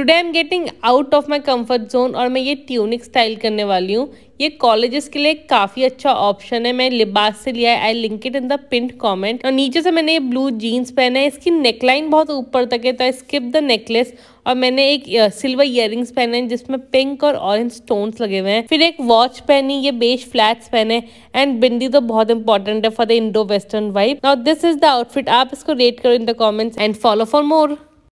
today I am getting out of my comfort zone और मैं ये ट्यूनिक स्टाइल करने वाली हूँ ये कॉलेजेस के लिए काफ़ी अच्छा ऑप्शन है मैं लिबास से लिया है I link it in the pinned comment और नीचे से मैंने ये ब्लू जीन्स पहना है इसकी नेकलाइन बहुत ऊपर तक है तो आई स्किप द नेकलेस और मैंने एक सिल्वर इयर पहने हैं जिसमें पिंक और ऑरेंज स्टोन्स लगे हुए हैं फिर एक वॉच पहनी ये बेज फ्लैट्स पहने एंड बिंदी तो बहुत इंपॉर्टेंट है for the Indo western wife और दिस इज द आउटफिट आप इसको रेट करो in the comments and follow for more